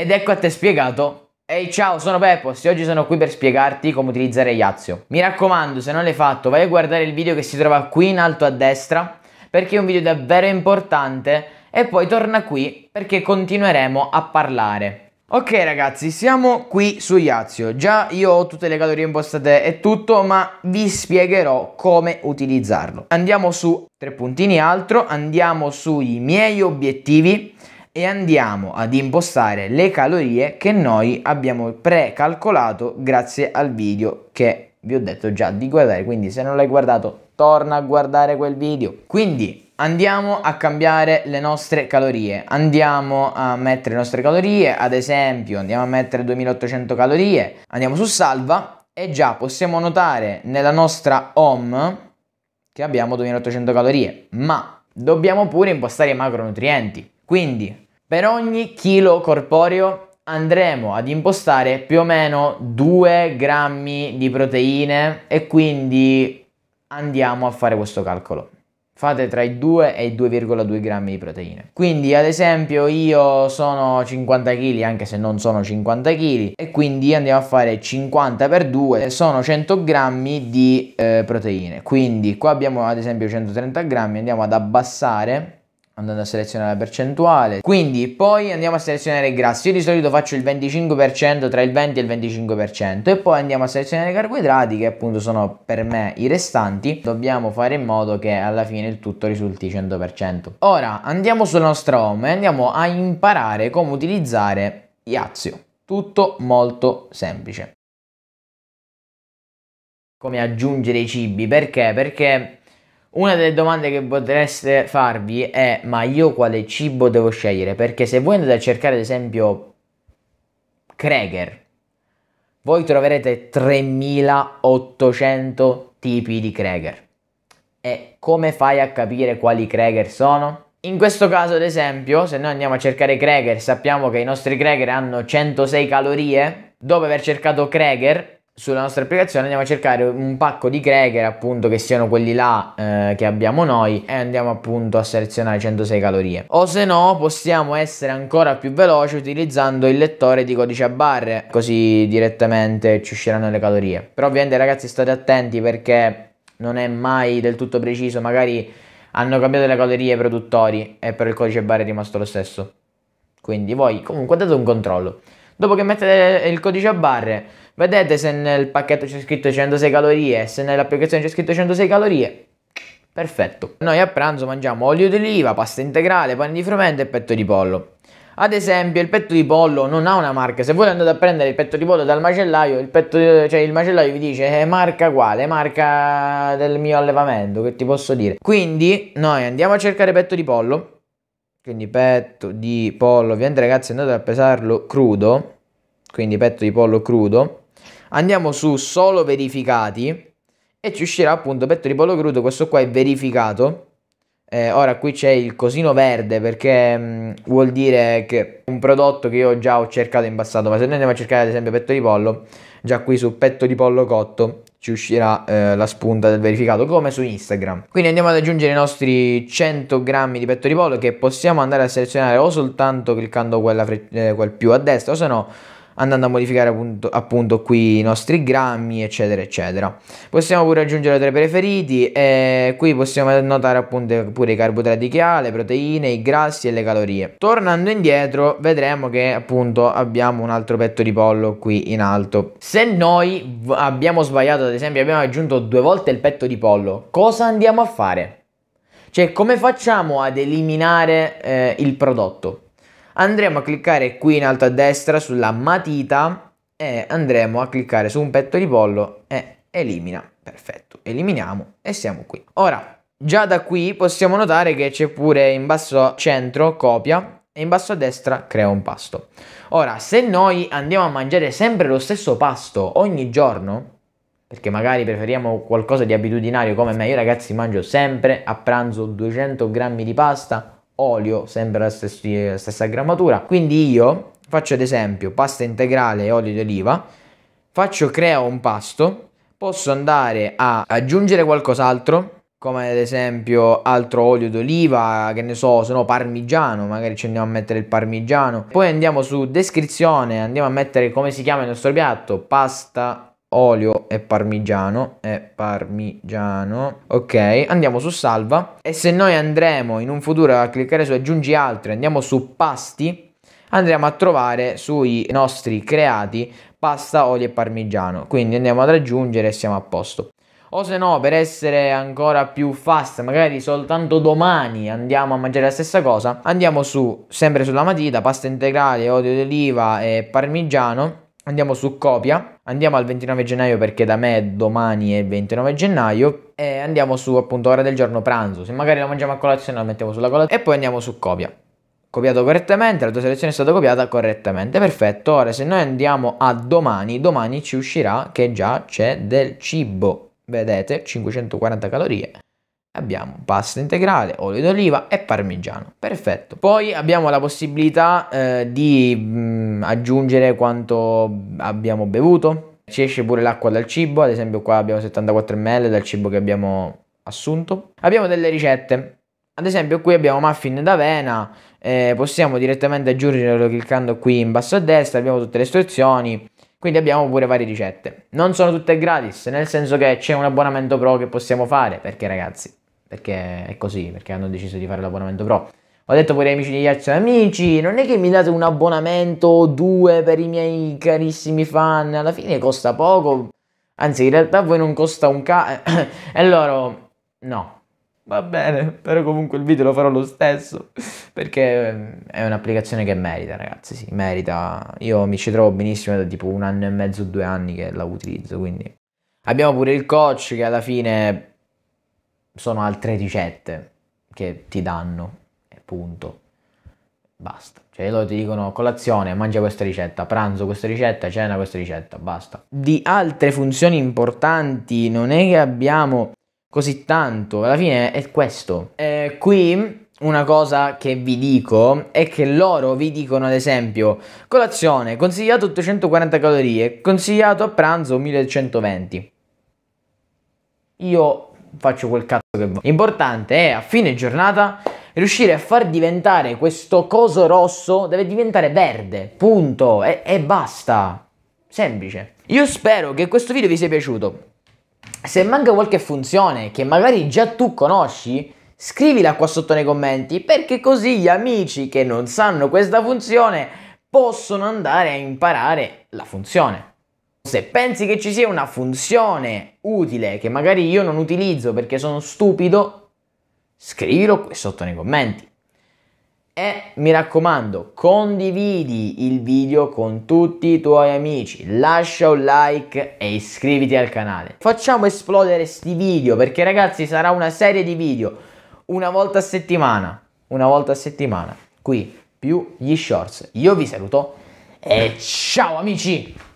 Ed ecco a te spiegato. Ehi hey, ciao, sono Peppo e oggi sono qui per spiegarti come utilizzare Yazio. Mi raccomando, se non l'hai fatto, vai a guardare il video che si trova qui in alto a destra, perché è un video davvero importante, e poi torna qui perché continueremo a parlare. Ok ragazzi, siamo qui su Yazio. Già io ho tutte le calorie impostate e tutto, ma vi spiegherò come utilizzarlo. Andiamo su tre puntini altro, andiamo sui miei obiettivi e andiamo ad impostare le calorie che noi abbiamo precalcolato grazie al video che vi ho detto già di guardare, quindi se non l'hai guardato torna a guardare quel video. Quindi andiamo a cambiare le nostre calorie, andiamo a mettere le nostre calorie, ad esempio andiamo a mettere 2800 calorie, andiamo su salva e già possiamo notare nella nostra home che abbiamo 2800 calorie, ma dobbiamo pure impostare i macronutrienti. Quindi per ogni chilo corporeo andremo ad impostare più o meno 2 grammi di proteine e quindi andiamo a fare questo calcolo. Fate tra i 2 e i 2,2 grammi di proteine. Quindi ad esempio io sono 50 kg anche se non sono 50 kg e quindi andiamo a fare 50 per 2 sono 100 grammi di eh, proteine. Quindi qua abbiamo ad esempio 130 grammi andiamo ad abbassare andando a selezionare la percentuale quindi poi andiamo a selezionare i grassi io di solito faccio il 25% tra il 20 e il 25% e poi andiamo a selezionare i carboidrati che appunto sono per me i restanti dobbiamo fare in modo che alla fine il tutto risulti 100% ora andiamo sulla nostra home e andiamo a imparare come utilizzare Yazio tutto molto semplice come aggiungere i cibi perché perché una delle domande che potreste farvi è ma io quale cibo devo scegliere? Perché se voi andate a cercare ad esempio Kreger, voi troverete 3800 tipi di Kreger. E come fai a capire quali Kreger sono? In questo caso ad esempio, se noi andiamo a cercare Kreger, sappiamo che i nostri Kreger hanno 106 calorie. Dopo aver cercato Kreger, sulla nostra applicazione andiamo a cercare un pacco di cracker appunto che siano quelli là eh, che abbiamo noi e andiamo appunto a selezionare 106 calorie o se no possiamo essere ancora più veloci utilizzando il lettore di codice a barre così direttamente ci usciranno le calorie però ovviamente ragazzi state attenti perché non è mai del tutto preciso magari hanno cambiato le calorie i produttori e però il codice a barre è rimasto lo stesso quindi voi comunque date un controllo dopo che mettete il codice a barre Vedete se nel pacchetto c'è scritto 106 calorie, se nell'applicazione c'è scritto 106 calorie. Perfetto. Noi a pranzo mangiamo olio d'oliva, pasta integrale, pane di frumento e petto di pollo. Ad esempio, il petto di pollo non ha una marca. Se voi andate a prendere il petto di pollo dal macellaio, il, petto, cioè il macellaio vi dice eh, marca quale, marca del mio allevamento, che ti posso dire. Quindi noi andiamo a cercare petto di pollo. Quindi petto di pollo, ovviamente ragazzi andate a pesarlo crudo. Quindi petto di pollo crudo andiamo su solo verificati e ci uscirà appunto petto di pollo crudo, questo qua è verificato. Eh, ora qui c'è il cosino verde perché mh, mm, vuol dire che un prodotto che io già ho cercato in passato, ma se noi andiamo a cercare ad esempio petto di pollo, già qui su petto di pollo cotto ci uscirà eh, la spunta del verificato come su Instagram. Quindi andiamo ad aggiungere i nostri 100 grammi di petto di pollo che possiamo andare a selezionare o soltanto cliccando quella eh, quel più a destra o se no andando a modificare appunto, appunto qui i nostri grammi eccetera eccetera. Possiamo pure aggiungere tre preferiti e qui possiamo notare appunto pure i carboidrati che ha, le proteine, i grassi e le calorie. Tornando indietro vedremo che appunto abbiamo un altro petto di pollo qui in alto. Se noi abbiamo sbagliato ad esempio abbiamo aggiunto due volte il petto di pollo, cosa andiamo a fare? Cioè come facciamo ad eliminare eh, il prodotto? andremo a cliccare qui in alto a destra sulla matita e andremo a cliccare su un petto di pollo e elimina. Perfetto, eliminiamo e siamo qui. Ora, già da qui possiamo notare che c'è pure in basso centro copia e in basso a destra crea un pasto. Ora, se noi andiamo a mangiare sempre lo stesso pasto ogni giorno, perché magari preferiamo qualcosa di abitudinario come me, io ragazzi mangio sempre a pranzo 200 grammi di pasta, olio, sempre la stessa, eh, stessa grammatura. Quindi io faccio ad esempio pasta integrale e olio d'oliva, faccio creo un pasto, posso andare a aggiungere qualcos'altro, come ad esempio altro olio d'oliva, che ne so, se no parmigiano, magari ci andiamo a mettere il parmigiano. Poi andiamo su descrizione, andiamo a mettere come si chiama il nostro piatto, pasta olio e parmigiano e parmigiano ok andiamo su salva e se noi andremo in un futuro a cliccare su aggiungi altri andiamo su pasti andremo a trovare sui nostri creati pasta olio e parmigiano quindi andiamo ad aggiungere e siamo a posto o se no per essere ancora più fast magari soltanto domani andiamo a mangiare la stessa cosa andiamo su sempre sulla matita pasta integrale olio d'oliva e parmigiano andiamo su copia, andiamo al 29 gennaio perché da me domani è il 29 gennaio e andiamo su appunto ora del giorno pranzo, se magari la mangiamo a colazione la mettiamo sulla colazione e poi andiamo su copia. Copiato correttamente, la tua selezione è stata copiata correttamente, perfetto. Ora se noi andiamo a domani, domani ci uscirà che già c'è del cibo, vedete, 540 calorie abbiamo pasta integrale, olio d'oliva e parmigiano. Perfetto. Poi abbiamo la possibilità eh, di mh, mm, aggiungere quanto abbiamo bevuto. Ci esce pure l'acqua dal cibo, ad esempio qua abbiamo 74 ml dal cibo che abbiamo assunto. Abbiamo delle ricette. Ad esempio qui abbiamo muffin d'avena, eh, possiamo direttamente aggiungerlo cliccando qui in basso a destra, abbiamo tutte le istruzioni, quindi abbiamo pure varie ricette. Non sono tutte gratis, nel senso che c'è un abbonamento pro che possiamo fare, perché ragazzi, perché è così, perché hanno deciso di fare l'abbonamento pro. Ho detto poi ai amici di Yacht, amici, non è che mi date un abbonamento o due per i miei carissimi fan, alla fine costa poco, anzi in realtà a voi non costa un ca... e loro, no. Va bene, però comunque il video lo farò lo stesso, perché ehm, è un'applicazione che merita ragazzi, sì, merita. Io mi ci trovo benissimo da tipo un anno e mezzo, due anni che la utilizzo, quindi... Abbiamo pure il coach che alla fine sono altre ricette che ti danno, punto. Basta. Cioè loro ti dicono colazione, mangia questa ricetta, pranzo questa ricetta, cena questa ricetta, basta. Di altre funzioni importanti non è che abbiamo così tanto, alla fine è questo. Eh, qui una cosa che vi dico è che loro vi dicono ad esempio colazione consigliato 840 calorie, consigliato a pranzo 1120. Io faccio quel cazzo che voglio. L'importante è a fine giornata riuscire a far diventare questo coso rosso, deve diventare verde, punto, e, e basta. Semplice. Io spero che questo video vi sia piaciuto. Se manca qualche funzione che magari già tu conosci, scrivila qua sotto nei commenti perché così gli amici che non sanno questa funzione possono andare a imparare la funzione. Se pensi che ci sia una funzione utile che magari io non utilizzo perché sono stupido, scrivilo qui sotto nei commenti. E mi raccomando, condividi il video con tutti i tuoi amici, lascia un like e iscriviti al canale. Facciamo esplodere sti video perché ragazzi sarà una serie di video, una volta a settimana, una volta a settimana, qui più gli shorts. Io vi saluto e ciao amici!